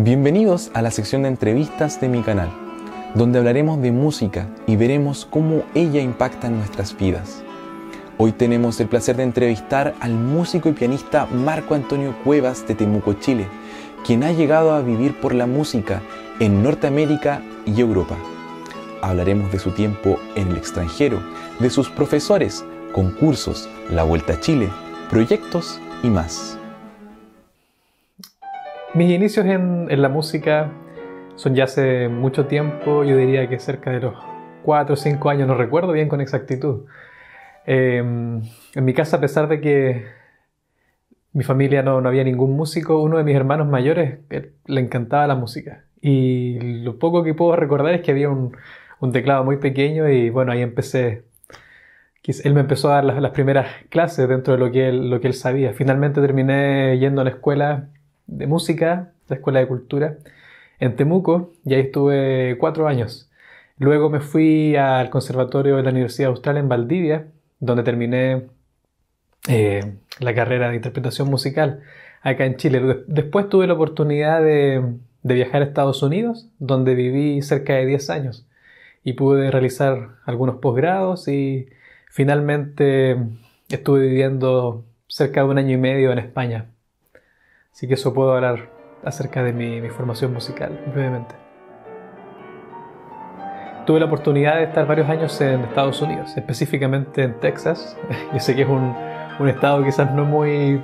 Bienvenidos a la sección de entrevistas de mi canal, donde hablaremos de música y veremos cómo ella impacta en nuestras vidas. Hoy tenemos el placer de entrevistar al músico y pianista Marco Antonio Cuevas de Temuco, Chile, quien ha llegado a vivir por la música en Norteamérica y Europa. Hablaremos de su tiempo en el extranjero, de sus profesores, concursos, la vuelta a Chile, proyectos y más. Mis inicios en, la música son ya hace mucho tiempo, yo diría que cerca de los 4 o 5 años, no recuerdo bien con exactitud. Em, en mi casa, a pesar de que mi familia no, había ningún músico, uno de mis hermanos mayores eh, le encantaba la música. Y lo poco que puedo recordar es que había un, teclado muy pequeño y bueno, ahí empecé. Él me empezó a dar las, las primeras clases dentro de lo que, lo que él sabía. Finalmente terminé yendo a la escuela de música, la Escuela de Cultura, en Temuco, y ahí estuve cuatro años. Luego me fui al Conservatorio de la Universidad Austral en Valdivia, donde terminé eh, la carrera de interpretación musical acá en Chile. Después tuve la oportunidad de, de viajar a Estados Unidos, donde viví cerca de 10 años y pude realizar algunos posgrados y finalmente estuve viviendo cerca de un año y medio en España, Así que eso puedo hablar acerca de mi, formación musical, brevemente. Tuve la oportunidad de estar varios años en Estados Unidos, específicamente en Texas. Yo sé que es un, estado quizás no muy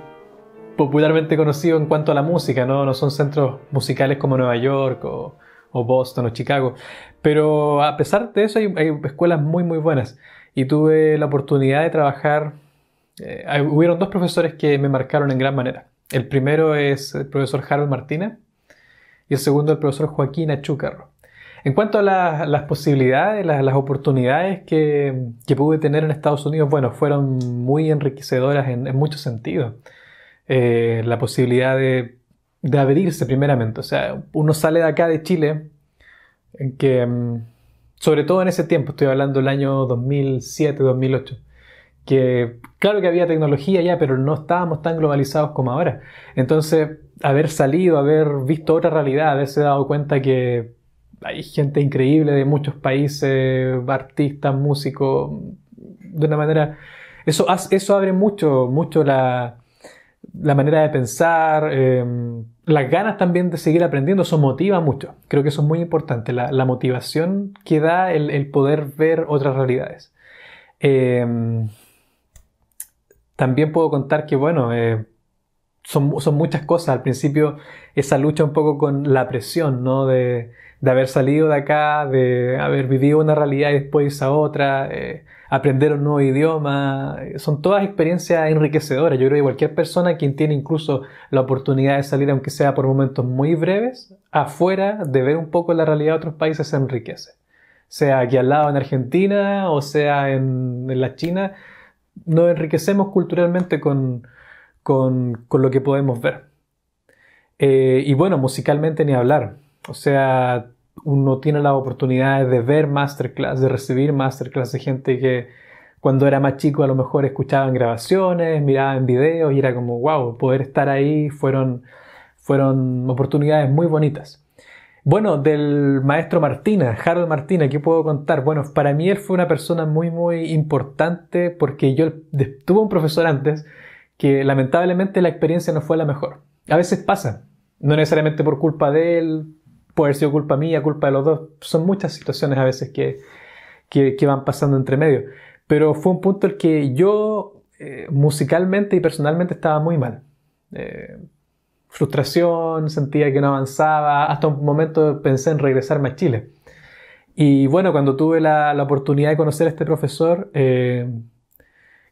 popularmente conocido en cuanto a la música, ¿no? son centros musicales como Nueva York o, Boston o Chicago. Pero a pesar de eso hay, escuelas muy muy buenas. Y tuve la oportunidad de trabajar... Eh, hubieron dos profesores que me marcaron en gran manera. El primero es el profesor Harold Martínez y el segundo el profesor Joaquín Achúcarro. En cuanto a las posibilidades, las oportunidades que, pude tener en Estados Unidos, bueno, fueron muy enriquecedoras en, muchos sentidos. Eh, la posibilidad de, de, abrirse primeramente, o sea, uno sale de acá de Chile, en que, mm, sobre todo en ese tiempo, estoy hablando del año 2007, 2008, que claro que había tecnología ya, pero no estábamos tan globalizados como ahora. Entonces, haber salido, haber visto otra realidad, haberse dado cuenta que hay gente increíble de muchos países, artistas, músicos, de una manera... Eso, eso abre mucho, mucho la, manera de pensar, em, las ganas también de seguir aprendiendo, eso motiva mucho. Creo que eso es muy importante, la, motivación que da el, el, poder ver otras realidades. Eh, también puedo contar que, bueno, eh, son, muchas cosas. Al principio, esa lucha un poco con la presión, ¿no? De, haber salido de acá, de haber vivido una realidad y después a otra, eh, aprender un nuevo idioma. Eh, son todas experiencias enriquecedoras. Yo creo que cualquier persona quien tiene incluso la oportunidad de salir, aunque sea por momentos muy breves, afuera, de ver un poco la realidad de otros países, se enriquece. Sea aquí al lado en Argentina o sea en, en la China, nos enriquecemos culturalmente con, lo que podemos ver. Eh, y bueno, musicalmente ni hablar. O sea, uno tiene la oportunidad de ver masterclass, de recibir masterclass de gente que cuando era más chico a lo mejor en grabaciones, en videos y era como, wow, poder estar ahí fueron, fueron oportunidades muy bonitas. Bueno, del maestro Martina, Harold Martina, ¿qué puedo contar? Bueno, para mí él fue una persona muy, muy importante porque yo tuve un profesor antes que lamentablemente la experiencia no fue la mejor. A veces pasa, no necesariamente por culpa de él, puede haber sido culpa mía, culpa de los dos. Son muchas situaciones a veces que, que, van pasando entre medio. Pero fue un punto el que yo eh, musicalmente y personalmente estaba muy mal. Eh, frustración, sentía que no avanzaba, hasta un momento pensé en regresarme a Chile. Y bueno, cuando tuve la, oportunidad de conocer a este profesor, eh,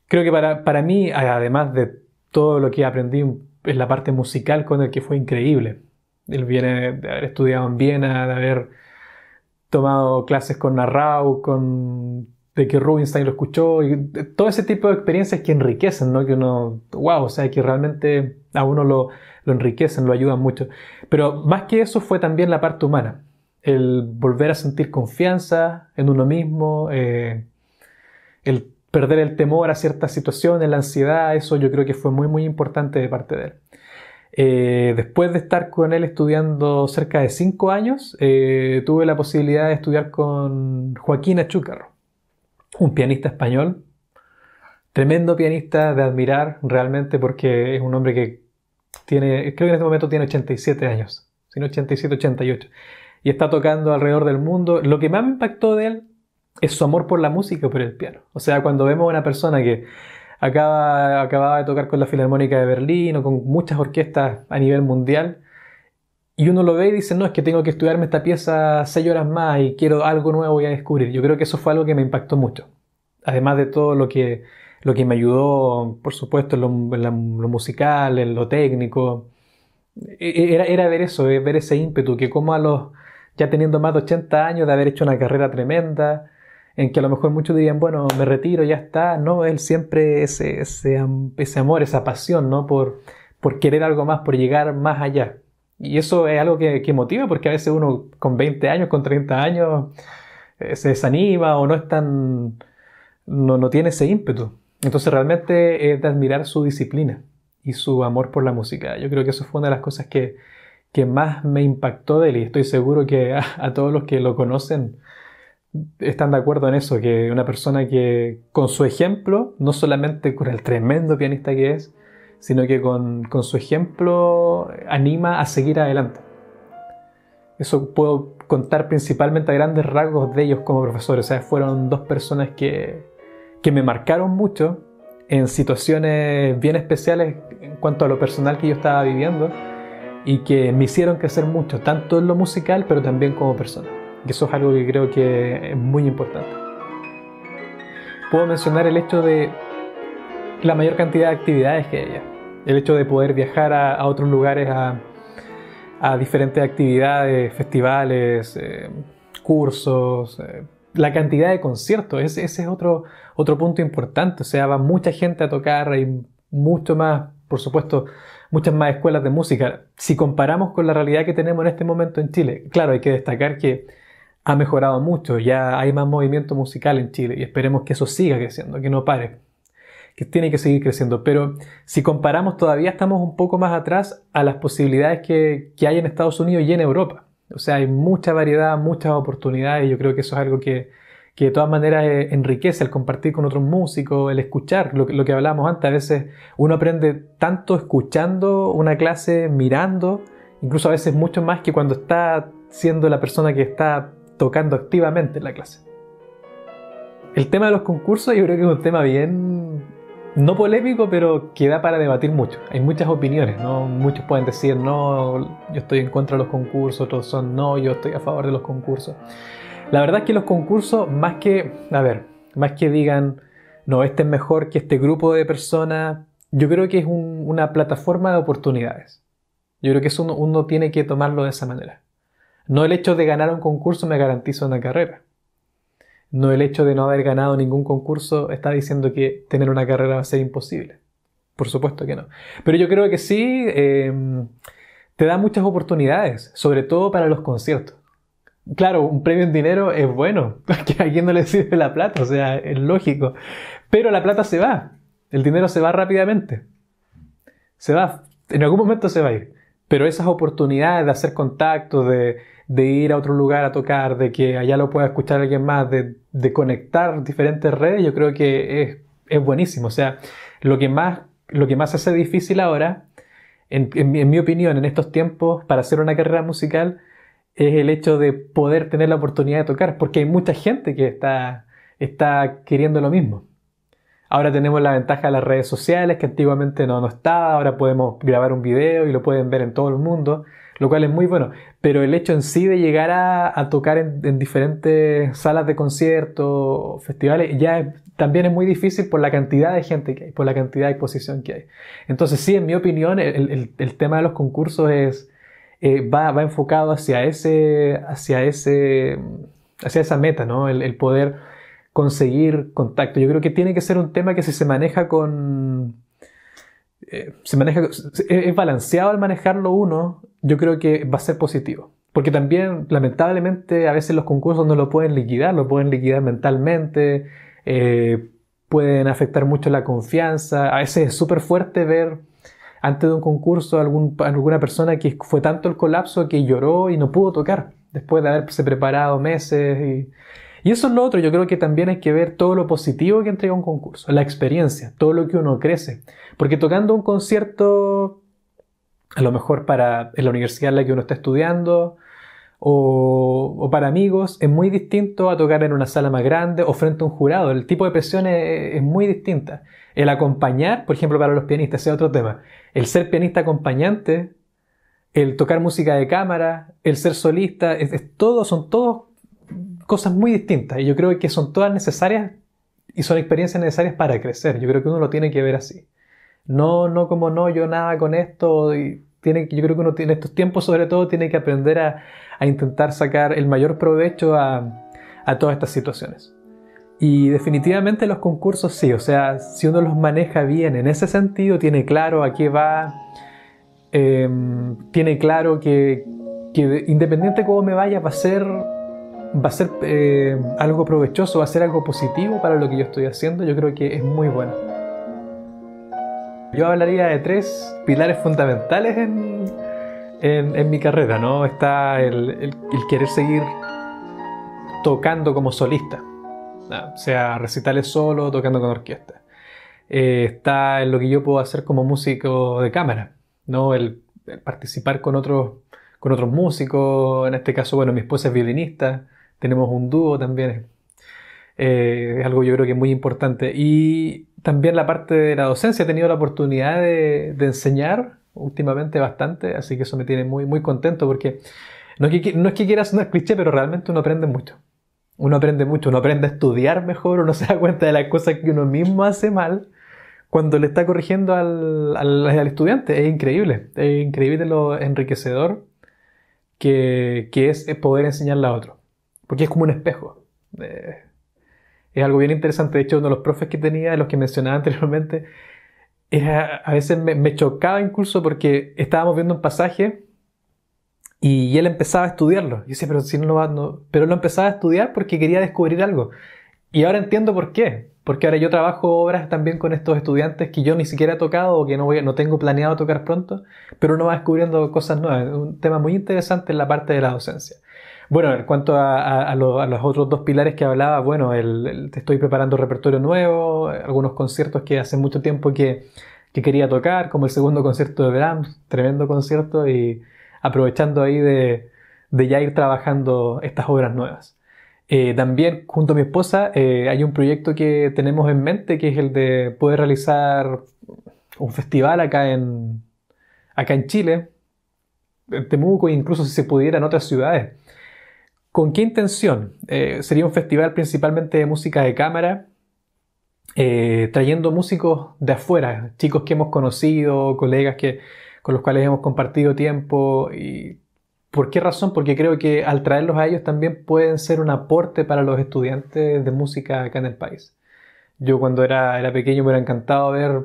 creo que para, mí, además de todo lo que aprendí en la parte musical con el que fue increíble, él viene de haber estudiado en Viena, de haber tomado clases con Narrau, con de que Rubinstein lo escuchó, y todo ese tipo de experiencias que enriquecen, ¿no? Que uno, wow, o sea, que realmente a uno lo, enriquecen, lo ayudan mucho. Pero más que eso fue también la parte humana, el volver a sentir confianza en uno mismo, eh, el perder el temor a ciertas situaciones, la ansiedad, eso yo creo que fue muy, muy importante de parte de él. Eh, después de estar con él estudiando cerca de cinco años, eh, tuve la posibilidad de estudiar con Joaquín Achúcarro un pianista español, tremendo pianista de admirar realmente porque es un hombre que tiene, creo que en este momento tiene 87 años, sino 87, 88, y está tocando alrededor del mundo. Lo que más me impactó de él es su amor por la música y por el piano. O sea, cuando vemos a una persona que acaba, acababa de tocar con la Filarmónica de Berlín o con muchas orquestas a nivel mundial, y uno lo ve y dice, no, es que tengo que estudiarme esta pieza seis horas más y quiero algo nuevo y a descubrir. Yo creo que eso fue algo que me impactó mucho. Además de todo lo que, lo que me ayudó, por supuesto, en lo, musical, en lo técnico. E, e, era, ver eso, eh, ver ese ímpetu, que como a los, ya teniendo más de 80 años de haber hecho una carrera tremenda, en que a lo mejor muchos dirían, bueno, me retiro, ya está. No, él siempre ese, ese, ese amor, esa pasión, ¿no? Por, por querer algo más, por llegar más allá. Y eso es algo que, motiva, porque a veces uno con 20 años, con 30 años, eh, se desanima o no es tan. No, tiene ese ímpetu. Entonces realmente es de admirar su disciplina y su amor por la música. Yo creo que eso fue una de las cosas que, más me impactó de él y estoy seguro que a, todos los que lo conocen están de acuerdo en eso, que una persona que con su ejemplo, no solamente con el tremendo pianista que es, sino que con, con su ejemplo anima a seguir adelante. Eso puedo contar principalmente a grandes rasgos de ellos como profesores. O sea, fueron dos personas que, que me marcaron mucho en situaciones bien especiales en cuanto a lo personal que yo estaba viviendo y que me hicieron crecer mucho, tanto en lo musical, pero también como persona. eso es algo que creo que es muy importante. Puedo mencionar el hecho de la mayor cantidad de actividades que ella el hecho de poder viajar a, otros lugares, a, diferentes actividades, festivales, eh, cursos, eh, la cantidad de conciertos, ese, es otro, otro punto importante, o sea, va mucha gente a tocar, hay mucho más, por supuesto, muchas más escuelas de música. Si comparamos con la realidad que tenemos en este momento en Chile, claro, hay que destacar que ha mejorado mucho, ya hay más movimiento musical en Chile y esperemos que eso siga creciendo, que no pare que tiene que seguir creciendo. Pero si comparamos, todavía estamos un poco más atrás a las posibilidades que, que hay en Estados Unidos y en Europa. O sea, hay mucha variedad, muchas oportunidades. Y yo creo que eso es algo que, de todas maneras eh, enriquece el compartir con otros músicos, el escuchar, lo, lo, que hablábamos antes, a veces uno aprende tanto escuchando una clase, mirando, incluso a veces mucho más que cuando está siendo la persona que está tocando activamente en la clase. El tema de los concursos yo creo que es un tema bien no polémico, pero que da para debatir mucho. Hay muchas opiniones, ¿no? Muchos pueden decir, no, yo estoy en contra de los concursos, otros son, no, yo estoy a favor de los concursos. La verdad es que los concursos, más que, a ver, más que digan, no, este es mejor que este grupo de personas, yo creo que es una plataforma de oportunidades. Yo creo que eso uno, uno tiene que tomarlo de esa manera. No el hecho de ganar un concurso me garantiza una carrera no el hecho de no haber ganado ningún concurso está diciendo que tener una carrera va a ser imposible. Por supuesto que no. Pero yo creo que sí em, te da muchas oportunidades, sobre todo para los conciertos. Claro, un premio en dinero es bueno, porque a alguien no le sirve la plata, o sea, es lógico. Pero la plata se va, el dinero se va rápidamente. Se va, en algún momento se va a ir. Pero esas oportunidades de hacer contactos, de, de ir a otro lugar a tocar, de que allá lo pueda escuchar alguien más, de, conectar diferentes redes, yo creo que es, buenísimo. O sea, lo que más, lo que más hace difícil ahora, en, mi opinión, en estos tiempos, para hacer una carrera musical, es el hecho de poder tener la oportunidad de tocar, porque hay mucha gente que está, está queriendo lo mismo. Ahora tenemos la ventaja de las redes sociales, que antiguamente no, no estaba, ahora podemos grabar un video y lo pueden ver en todo el mundo lo cual es muy bueno. Pero el hecho en sí de llegar a, tocar en, diferentes salas de conciertos, festivales, ya también es muy difícil por la cantidad de gente que hay, por la cantidad de exposición que hay. Entonces sí, en mi opinión, el, tema de los concursos es, eh, va, enfocado hacia, ese, hacia, ese, hacia esa meta, ¿no? el, el poder conseguir contacto. Yo creo que tiene que ser un tema que si se maneja con eh, maneja, es balanceado al manejarlo uno, yo creo que va a ser positivo. Porque también, lamentablemente, a veces los concursos no lo pueden liquidar, lo pueden liquidar mentalmente, eh, pueden afectar mucho la confianza. A veces es súper fuerte ver antes de un concurso algún, alguna persona que fue tanto el colapso que lloró y no pudo tocar después de haberse preparado meses y y eso es lo otro, yo creo que también hay que ver todo lo positivo que entrega un concurso, la experiencia, todo lo que uno crece. Porque tocando un concierto, a lo mejor para la universidad en la que uno está estudiando, o, para amigos, es muy distinto a tocar en una sala más grande o frente a un jurado. El tipo de presión es, muy distinta. El acompañar, por ejemplo, para los pianistas, es otro tema. El ser pianista acompañante, el tocar música de cámara, el ser solista, es, todo, son todos cosas muy distintas y yo creo que son todas necesarias y son experiencias necesarias para crecer. Yo creo que uno lo tiene que ver así. No, no como no, yo nada con esto. Y tiene, yo creo que uno tiene, en estos tiempos sobre todo tiene que aprender a, a intentar sacar el mayor provecho a, a todas estas situaciones. Y definitivamente los concursos sí, o sea, si uno los maneja bien en ese sentido, tiene claro a qué va, em, tiene claro que, que independiente de cómo me vaya, va a ser va a ser eh, algo provechoso, va a ser algo positivo para lo que yo estoy haciendo, yo creo que es muy bueno. Yo hablaría de tres pilares fundamentales en, mi carrera, ¿no? Está el, querer seguir tocando como solista, o sea, recitales solo, tocando con orquesta. Eh, está en lo que yo puedo hacer como músico de cámara, ¿no? El, el participar con otros, con otros músicos, en este caso, bueno, mi esposa es violinista, tenemos un dúo también. Eh, es algo yo creo que es muy importante. Y también la parte de la docencia, he tenido la oportunidad de, enseñar últimamente bastante, así que eso me tiene muy, muy contento porque no es, que, no es que quieras cliché, pero realmente uno aprende mucho. Uno aprende mucho, uno aprende a estudiar mejor, uno se da cuenta de las cosas que uno mismo hace mal cuando le está corrigiendo al, estudiante. Es increíble, es increíble lo enriquecedor que, que es poder enseñarle a otro porque es como un espejo. Eh, es algo bien interesante. De hecho, uno de los profes que tenía, de los que mencionaba anteriormente, a veces me, chocaba incluso porque estábamos viendo un pasaje y, él empezaba a estudiarlo. Yo decía, pero si no, va, no, pero lo empezaba a estudiar porque quería descubrir algo. Y ahora entiendo por qué. Porque ahora yo trabajo obras también con estos estudiantes que yo ni siquiera he tocado o que no, no tengo planeado tocar pronto, pero uno va descubriendo cosas nuevas. Un tema muy interesante en la parte de la docencia. Bueno, en cuanto a, los otros dos pilares que hablaba, bueno, el, estoy preparando repertorio nuevo, algunos conciertos que hace mucho tiempo que, quería tocar, como el segundo concierto de Brahms, tremendo concierto, y aprovechando ahí de, ya ir trabajando estas obras nuevas. Eh, también, junto a mi esposa, eh, hay un proyecto que tenemos en mente, que es el de poder realizar un festival acá en, acá en Chile, en Temuco, incluso si se pudiera en otras ciudades. ¿Con qué intención? Eh, sería un festival principalmente de música de cámara, eh, trayendo músicos de afuera, chicos que hemos conocido, colegas que, con los cuales hemos compartido tiempo. Y, ¿Por qué razón? Porque creo que al traerlos a ellos también pueden ser un aporte para los estudiantes de música acá en el país. Yo cuando era, era pequeño me era encantado haber,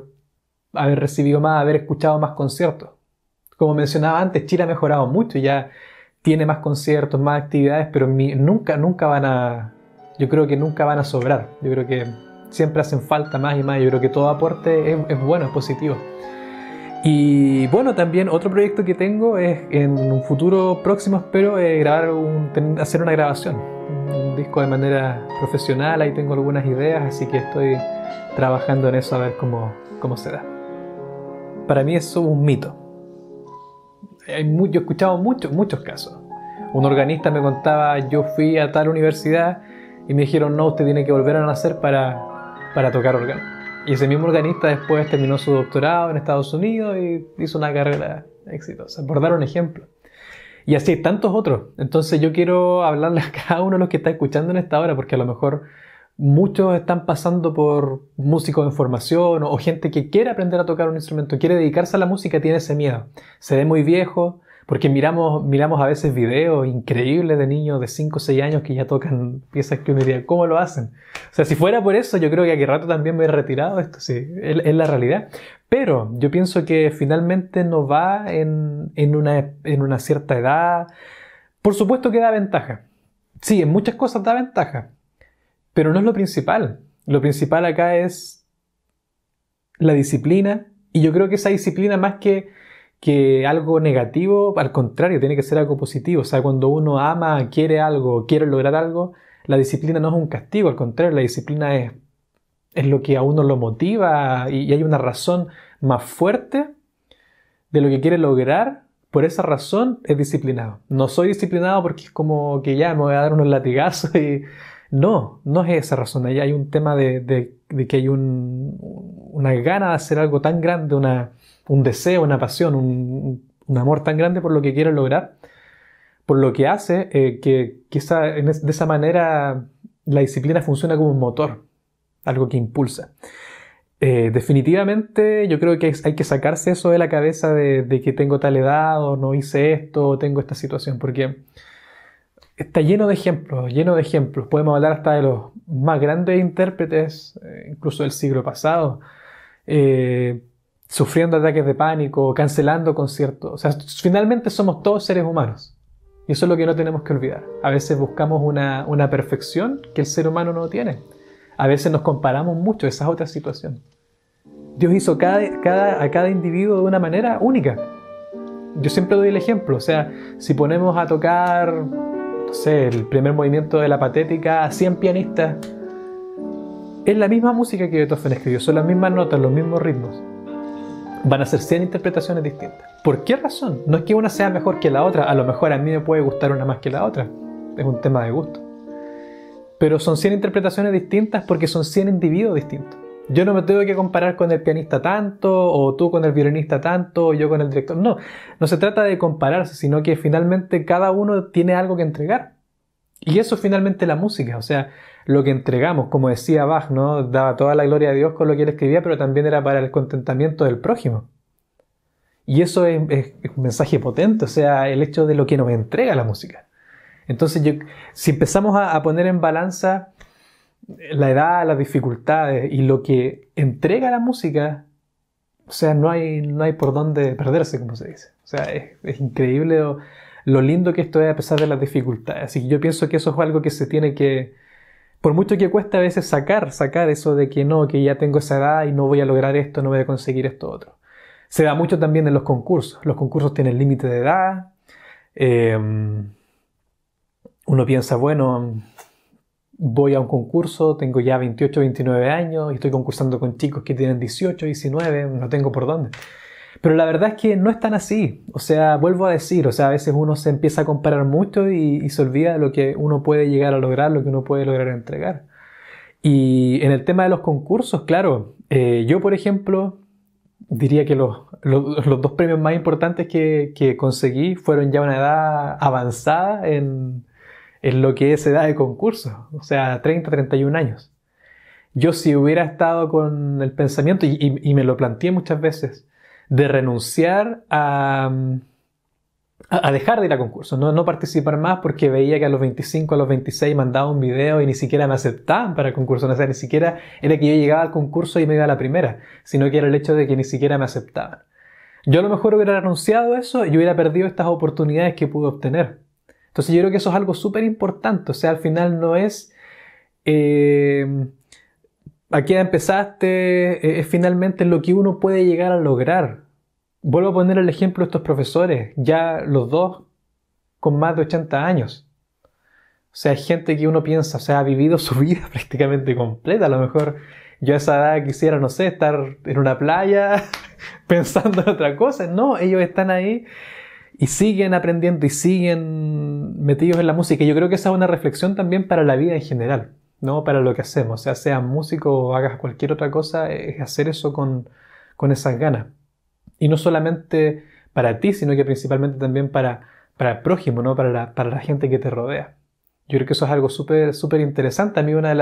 haber recibido más, haber escuchado más conciertos. Como mencionaba antes, Chile ha mejorado mucho ya tiene más conciertos, más actividades, pero nunca, nunca van a, yo creo que nunca van a sobrar. Yo creo que siempre hacen falta más y más. Yo creo que todo aporte es, bueno, es positivo. Y bueno, también otro proyecto que tengo es en un futuro próximo espero eh, hacer una grabación, un disco de manera profesional, ahí tengo algunas ideas, así que estoy trabajando en eso a ver cómo, cómo se Para mí eso es un mito, yo he escuchado muchos, muchos casos. Un organista me contaba, yo fui a tal universidad y me dijeron, no, usted tiene que volver a nacer para, tocar órgano. Y ese mismo organista después terminó su doctorado en Estados Unidos y hizo una carrera exitosa, por dar un ejemplo. Y así tantos otros. Entonces yo quiero hablarle a cada uno de los que está escuchando en esta hora, porque a lo mejor muchos están pasando por músicos en formación o, gente que quiere aprender a tocar un instrumento, quiere dedicarse a la música, tiene ese miedo. Se ve muy viejo, porque miramos, miramos a veces videos increíbles de niños de 5 o 6 años que ya tocan piezas que uno diría, ¿cómo lo hacen? O sea, si fuera por eso, yo creo que a qué rato también me he retirado esto, sí, es, la realidad. Pero yo pienso que finalmente nos va en, en, una, en una cierta edad. Por supuesto que da ventaja. Sí, en muchas cosas da ventaja, pero no es lo principal. Lo principal acá es la disciplina. Y yo creo que esa disciplina más que, algo negativo, al contrario, tiene que ser algo positivo. O sea, cuando uno ama, quiere algo, quiere lograr algo, la disciplina no es un castigo, al contrario, la disciplina es, lo que a uno lo motiva y, y hay una razón más fuerte de lo que quiere lograr por esa razón es disciplinado. No soy disciplinado porque es como que ya me voy a dar unos latigazos y no, no es esa razón. Ahí hay un tema de, que hay un, una gana de hacer algo tan grande, una, un deseo, una pasión, un, un, amor tan grande por lo que quiero lograr, por lo que hace eh, que, quizá de esa manera la disciplina funciona como un motor, algo que impulsa. Eh, definitivamente yo creo que hay que sacarse eso de la cabeza de, de, que tengo tal edad o no hice esto o tengo esta situación, porque está lleno de ejemplos, lleno de ejemplos. Podemos hablar hasta de los más grandes intérpretes, eh, incluso del siglo pasado, eh, sufriendo ataques de pánico, cancelando conciertos. O sea, finalmente somos todos seres humanos. Y eso es lo que no tenemos que olvidar. A veces buscamos una, perfección que el ser humano no tiene. A veces nos comparamos mucho, esa es otra situación. Dios hizo cada, cada, a cada individuo de una manera única. Yo siempre doy el ejemplo, o sea, si ponemos a tocar el primer movimiento de la patética 100 pianistas. Es la misma música que Beethoven escribió, son las mismas notas, los mismos ritmos. Van a ser 100 interpretaciones distintas. ¿Por qué razón? No es que una sea mejor que la otra, a lo mejor a mí me puede gustar una más que la otra. Es un tema de gusto. Pero son 100 interpretaciones distintas porque son 100 individuos distintos yo no me tengo que comparar con el pianista tanto, o tú con el violinista tanto, o yo con el director. No, no se trata de compararse, sino que finalmente cada uno tiene algo que entregar. Y eso finalmente la música, o sea, lo que entregamos, como decía Bach, ¿no? Daba toda la gloria a Dios con lo que él escribía, pero también era para el contentamiento del prójimo. Y eso es, un mensaje potente, o sea, el hecho de lo que nos entrega la música. Entonces, yo, si empezamos a, a poner en balanza la edad, las dificultades y lo que entrega la música, o sea, no hay, no hay por dónde perderse, como se dice. O sea, es, increíble lo, lindo que esto es a pesar de las dificultades. Así que yo pienso que eso es algo que se tiene que, por mucho que cuesta a veces sacar, sacar eso de que no, que ya tengo esa edad y no voy a lograr esto, no voy a conseguir esto otro. Se da mucho también en los concursos. Los concursos tienen límite de edad. Eh, uno piensa, bueno, voy a un concurso, tengo ya 28, 29 años y estoy concursando con chicos que tienen 18, 19, no tengo por dónde. Pero la verdad es que no es tan así. O sea, vuelvo a decir, o sea, a veces uno se empieza a comparar mucho y, se olvida de lo que uno puede llegar a lograr, lo que uno puede lograr entregar. Y en el tema de los concursos, claro, eh, yo por ejemplo diría que los, los, dos premios más importantes que, que, conseguí fueron ya una edad avanzada en, es lo que es edad de concurso, o sea, 30, 31 años. Yo si hubiera estado con el pensamiento, y, me lo planteé muchas veces, de renunciar a, a dejar de ir a concurso, ¿no? no, participar más porque veía que a los 25, a los 26 mandaba un video y ni siquiera me aceptaban para el concurso, no sea, ni siquiera era que yo llegaba al concurso y me iba la primera, sino que era el hecho de que ni siquiera me aceptaban. Yo a lo mejor hubiera renunciado a eso y hubiera perdido estas oportunidades que pude obtener. Entonces yo creo que eso es algo súper importante, o sea, al final no es... Eh, aquí empezaste, eh, es finalmente lo que uno puede llegar a lograr. Vuelvo a poner el ejemplo de estos profesores, ya los dos con más de 80 años. O sea, hay gente que uno piensa, o sea, ha vivido su vida prácticamente completa. A lo mejor yo a esa edad quisiera, no sé, estar en una playa pensando en otra cosa. No, ellos están ahí y siguen aprendiendo y siguen metidos en la música. Y yo creo que esa es una reflexión también para la vida en general, ¿no? Para lo que hacemos, o sea, seas músico o hagas cualquier otra cosa, es hacer eso con, con esas ganas. Y no solamente para ti, sino que principalmente también para, para el prójimo, ¿no? Para la, para la gente que te rodea. Yo creo que eso es algo súper, súper interesante. A mí uno de,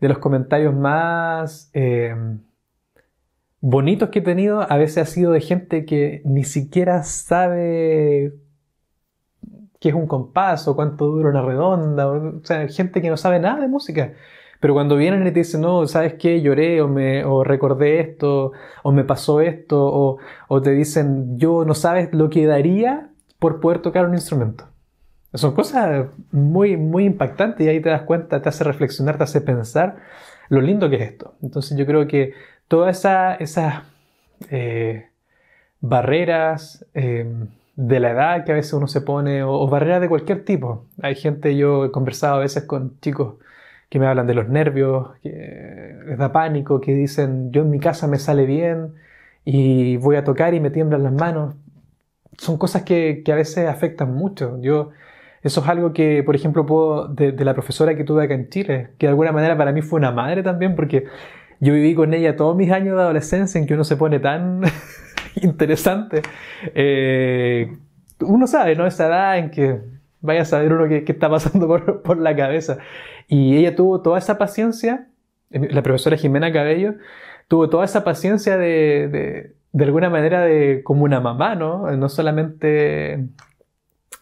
de los comentarios más... Eh, bonitos que he tenido a veces ha sido de gente que ni siquiera sabe qué es un compás o cuánto dura una redonda, o, sea, gente que no sabe nada de música. Pero cuando vienen y te dicen, no, ¿sabes qué? Lloré o, me, o recordé esto, o me pasó esto, o, te dicen, yo no sabes lo que daría por poder tocar un instrumento. Son cosas muy, muy impactantes y ahí te das cuenta, te hace reflexionar, te hace pensar lo lindo que es esto. Entonces yo creo que todas esas eh, barreras eh, de la edad que a veces uno se pone, o, barreras de cualquier tipo. Hay gente, yo he conversado a veces con chicos que me hablan de los nervios, que les eh, da pánico, que dicen, yo en mi casa me sale bien y voy a tocar y me tiemblan las manos. Son cosas que, a veces afectan mucho. Yo, eso es algo que, por ejemplo, puedo, de, de la profesora que tuve acá en Chile, que de alguna manera para mí fue una madre también, porque yo viví con ella todos mis años de adolescencia en que uno se pone tan interesante. Eh, uno sabe, ¿no? Esa edad en que vaya a saber uno qué, está pasando por, la cabeza. Y ella tuvo toda esa paciencia, eh, la profesora Jimena Cabello, tuvo toda esa paciencia de, de, alguna manera, de como una mamá, ¿no? Eh, no solamente...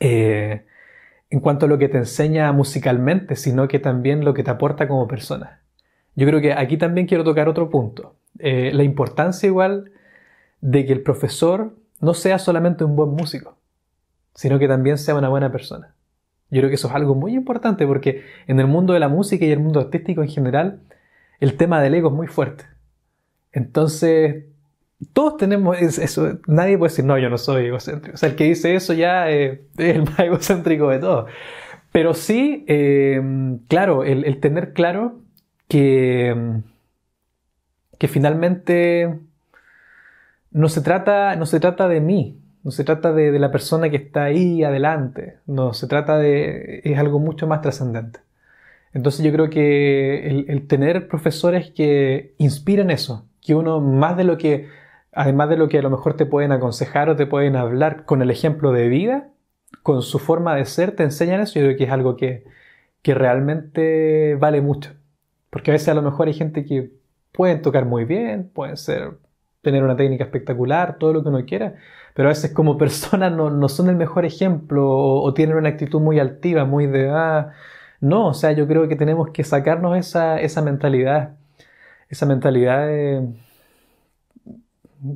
en cuanto a lo que te enseña musicalmente, sino que también lo que te aporta como persona. Yo creo que aquí también quiero tocar otro punto. Eh, la importancia igual de que el profesor no sea solamente un buen músico, sino que también sea una buena persona. Yo creo que eso es algo muy importante porque en el mundo de la música y el mundo artístico en general, el tema del ego es muy fuerte. Entonces, todos tenemos eso. Nadie puede decir, no, yo no soy egocéntrico. O sea, el que dice eso ya eh, es el más egocéntrico de todos. Pero sí, eh, claro, el tener claro que, finalmente no se, trata, no se trata de mí, no se trata de, la persona que está ahí adelante, no se trata de. es algo mucho más trascendente. Entonces yo creo que el, tener profesores que inspiren eso, que uno más de lo que, además de lo que a lo mejor te pueden aconsejar o te pueden hablar con el ejemplo de vida, con su forma de ser, te enseñan eso, yo creo que es algo que realmente vale mucho. Porque a veces a lo mejor hay gente que pueden tocar muy bien, pueden ser, tener una técnica espectacular, todo lo que uno quiera, pero a veces como personas no, no, son el mejor ejemplo o, tienen una actitud muy altiva, muy de... Ah, no, o sea, yo creo que tenemos que sacarnos esa, esa mentalidad, esa mentalidad de,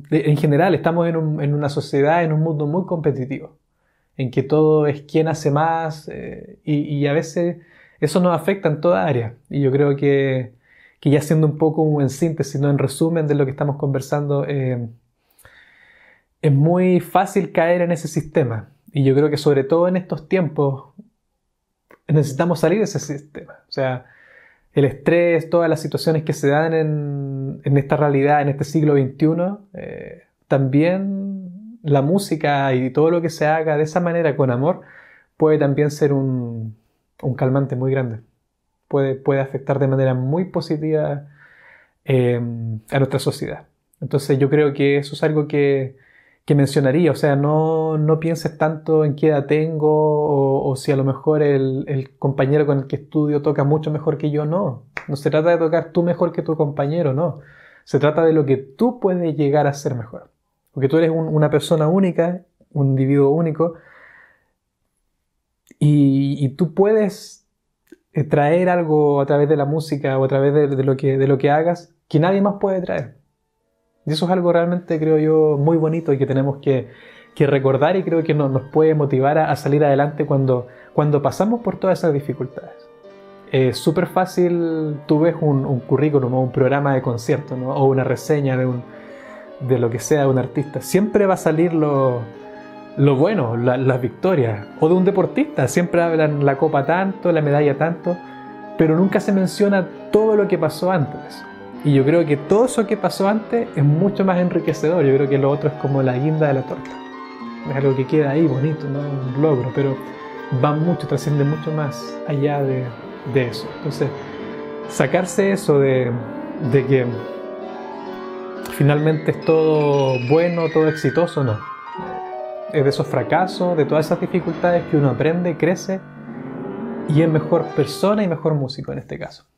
en general, estamos en, en, una sociedad, en un mundo muy competitivo, en que todo es quién hace más eh, y a veces eso nos afecta en toda área. Y yo creo que, ya siendo un poco en síntesis, no en resumen de lo que estamos conversando, eh, es muy fácil caer en ese sistema. Y yo creo que sobre todo en estos tiempos necesitamos salir de ese sistema. O sea, el estrés, todas las situaciones que se dan en, en esta realidad, en este siglo XXI, eh, también la música y todo lo que se haga de esa manera con amor puede también ser un, un calmante muy grande. Puede, puede afectar de manera muy positiva em, a nuestra sociedad. Entonces yo creo que eso es algo que, mencionaría, o sea, no, no, pienses tanto en qué edad tengo o, si a lo mejor el, compañero con el que estudio toca mucho mejor que yo, no. No se trata de tocar tú mejor que tu compañero, no. Se trata de lo que tú puedes llegar a ser mejor. Porque tú eres una persona única, un individuo único, y, tú puedes eh, traer algo a través de la música o a través de, lo que, de lo que hagas que nadie más puede traer. Y eso es algo realmente, creo yo, muy bonito y que tenemos que, recordar y creo que no, nos puede motivar a, salir adelante cuando, cuando pasamos por todas esas dificultades. Es súper fácil, tú ves un, currículum o un programa de concierto o una reseña de, de lo que sea de un artista. Siempre va a salir lo, lo bueno, las victorias, o de un deportista. Siempre hablan la copa tanto, la medalla tanto, pero nunca se menciona todo lo que pasó antes. Y yo creo que todo eso que pasó antes es mucho más enriquecedor. Yo creo que lo otro es como la guinda de la torta. Es algo que queda ahí bonito, ¿no? un logro, pero va mucho, trasciende mucho más allá de, eso. Entonces, sacarse eso de, de que finalmente es todo bueno, todo exitoso, no eh, de esos fracasos, de todas esas dificultades que uno aprende, crece y es mejor persona y mejor músico en este caso.